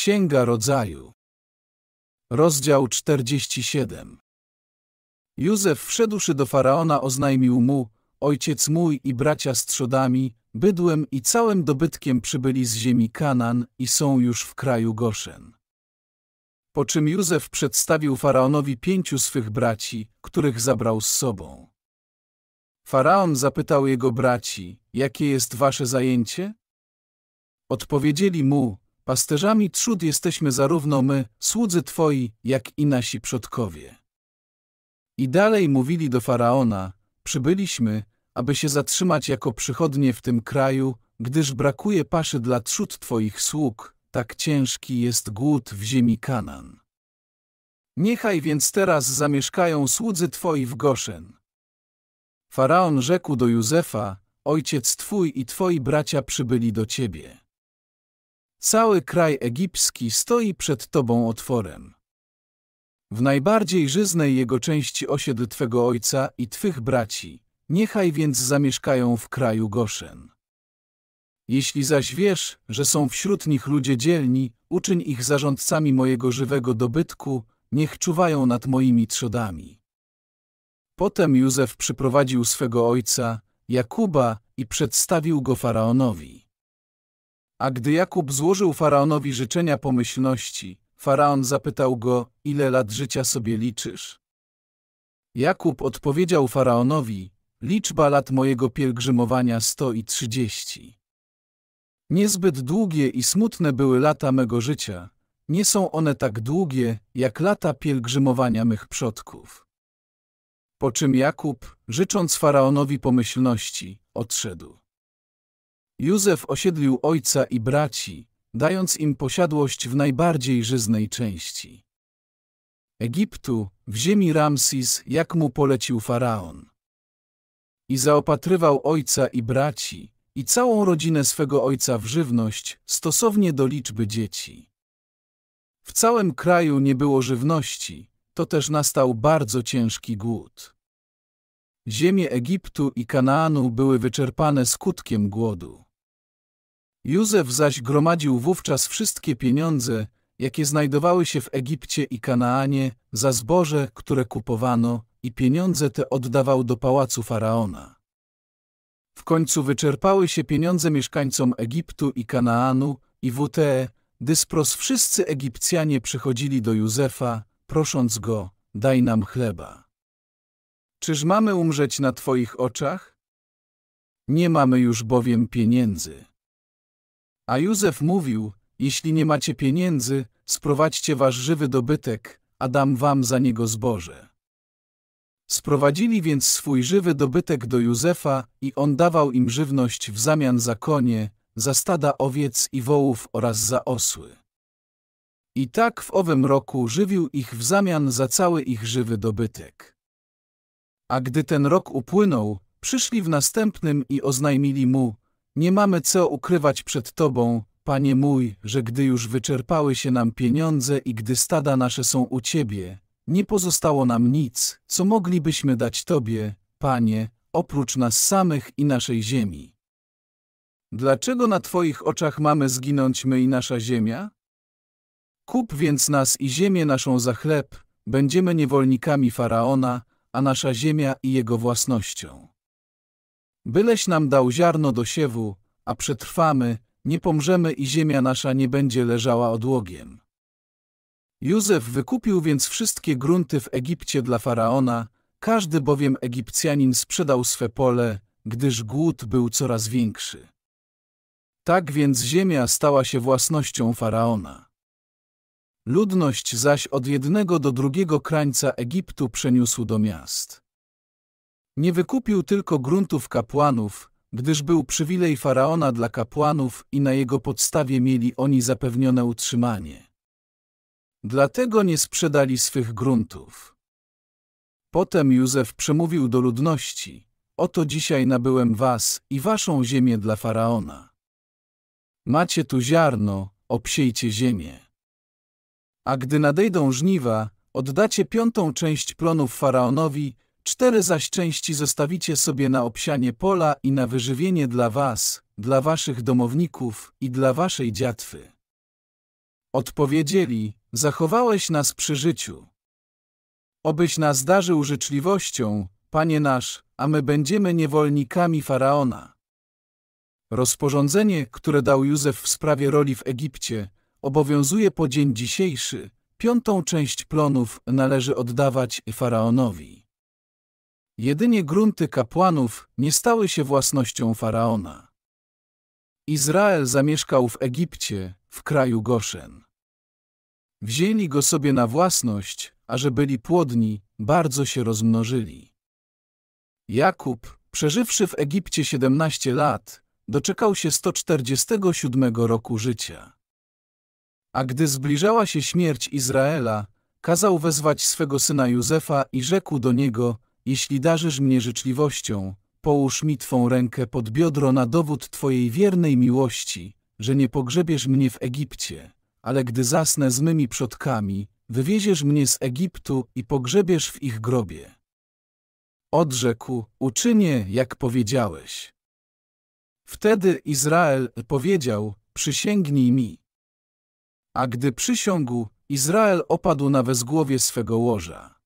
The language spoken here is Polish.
Księga Rodzaju Rozdział 47 Józef wszedłszy do Faraona oznajmił mu, ojciec mój i bracia z trzodami, bydłem i całym dobytkiem przybyli z ziemi Kanan i są już w kraju Goszen. Po czym Józef przedstawił Faraonowi pięciu swych braci, których zabrał z sobą. Faraon zapytał jego braci, jakie jest wasze zajęcie? Odpowiedzieli mu, Pasterzami trzód jesteśmy zarówno my, słudzy Twoi, jak i nasi przodkowie. I dalej mówili do Faraona, przybyliśmy, aby się zatrzymać jako przychodnie w tym kraju, gdyż brakuje paszy dla trzód Twoich sług, tak ciężki jest głód w ziemi Kanan. Niechaj więc teraz zamieszkają słudzy Twoi w Goszen. Faraon rzekł do Józefa, ojciec Twój i Twoi bracia przybyli do Ciebie. Cały kraj egipski stoi przed Tobą otworem. W najbardziej żyznej jego części osiedl Twego ojca i Twych braci, niechaj więc zamieszkają w kraju Goszen. Jeśli zaś wiesz, że są wśród nich ludzie dzielni, uczyń ich zarządcami mojego żywego dobytku, niech czuwają nad moimi trzodami. Potem Józef przyprowadził swego ojca, Jakuba, i przedstawił go faraonowi. A gdy Jakub złożył faraonowi życzenia pomyślności, faraon zapytał go: Ile lat życia sobie liczysz? Jakub odpowiedział faraonowi: Liczba lat mojego pielgrzymowania 130. i trzydzieści. Niezbyt długie i smutne były lata mego życia, nie są one tak długie, jak lata pielgrzymowania mych przodków. Po czym Jakub, życząc faraonowi pomyślności, odszedł. Józef osiedlił ojca i braci, dając im posiadłość w najbardziej żyznej części. Egiptu, w ziemi Ramsis, jak mu polecił faraon. I zaopatrywał ojca i braci, i całą rodzinę swego ojca w żywność, stosownie do liczby dzieci. W całym kraju nie było żywności, to też nastał bardzo ciężki głód. Ziemie Egiptu i Kanaanu były wyczerpane skutkiem głodu. Józef zaś gromadził wówczas wszystkie pieniądze, jakie znajdowały się w Egipcie i Kanaanie, za zboże, które kupowano, i pieniądze te oddawał do pałacu faraona. W końcu wyczerpały się pieniądze mieszkańcom Egiptu i Kanaanu, i WTE, dyspros wszyscy Egipcjanie przychodzili do Józefa, prosząc go, daj nam chleba. Czyż mamy umrzeć na Twoich oczach? Nie mamy już bowiem pieniędzy. A Józef mówił, jeśli nie macie pieniędzy, sprowadźcie wasz żywy dobytek, a dam wam za niego zboże. Sprowadzili więc swój żywy dobytek do Józefa i on dawał im żywność w zamian za konie, za stada owiec i wołów oraz za osły. I tak w owym roku żywił ich w zamian za cały ich żywy dobytek. A gdy ten rok upłynął, przyszli w następnym i oznajmili mu, nie mamy co ukrywać przed Tobą, Panie mój, że gdy już wyczerpały się nam pieniądze i gdy stada nasze są u Ciebie, nie pozostało nam nic, co moglibyśmy dać Tobie, Panie, oprócz nas samych i naszej ziemi. Dlaczego na Twoich oczach mamy zginąć my i nasza ziemia? Kup więc nas i ziemię naszą za chleb, będziemy niewolnikami Faraona, a nasza ziemia i jego własnością. Byleś nam dał ziarno do siewu, a przetrwamy, nie pomrzemy i ziemia nasza nie będzie leżała odłogiem. Józef wykupił więc wszystkie grunty w Egipcie dla faraona, każdy bowiem Egipcjanin sprzedał swe pole, gdyż głód był coraz większy. Tak więc ziemia stała się własnością faraona. Ludność zaś od jednego do drugiego krańca Egiptu przeniósł do miast. Nie wykupił tylko gruntów kapłanów, gdyż był przywilej faraona dla kapłanów i na jego podstawie mieli oni zapewnione utrzymanie. Dlatego nie sprzedali swych gruntów. Potem Józef przemówił do ludności: Oto dzisiaj nabyłem was i waszą ziemię dla faraona. Macie tu ziarno, obsiejcie ziemię. A gdy nadejdą żniwa, oddacie piątą część plonów faraonowi, Cztery zaś części zostawicie sobie na obsianie pola i na wyżywienie dla was, dla waszych domowników i dla waszej dziatwy. Odpowiedzieli, zachowałeś nas przy życiu. Obyś nas darzył życzliwością, Panie nasz, a my będziemy niewolnikami Faraona. Rozporządzenie, które dał Józef w sprawie roli w Egipcie, obowiązuje po dzień dzisiejszy, piątą część plonów należy oddawać Faraonowi. Jedynie grunty kapłanów nie stały się własnością faraona. Izrael zamieszkał w Egipcie, w kraju Goszen. Wzięli go sobie na własność, a że byli płodni, bardzo się rozmnożyli. Jakub, przeżywszy w Egipcie 17 lat, doczekał się 147 roku życia. A gdy zbliżała się śmierć Izraela, kazał wezwać swego syna Józefa i rzekł do niego – jeśli darzysz mnie życzliwością, połóż mi Twą rękę pod biodro na dowód Twojej wiernej miłości, że nie pogrzebiesz mnie w Egipcie, ale gdy zasnę z mymi przodkami, wywieziesz mnie z Egiptu i pogrzebiesz w ich grobie. Odrzekł, uczynię, jak powiedziałeś. Wtedy Izrael powiedział, przysięgnij mi. A gdy przysiągł, Izrael opadł na wezgłowie swego łoża.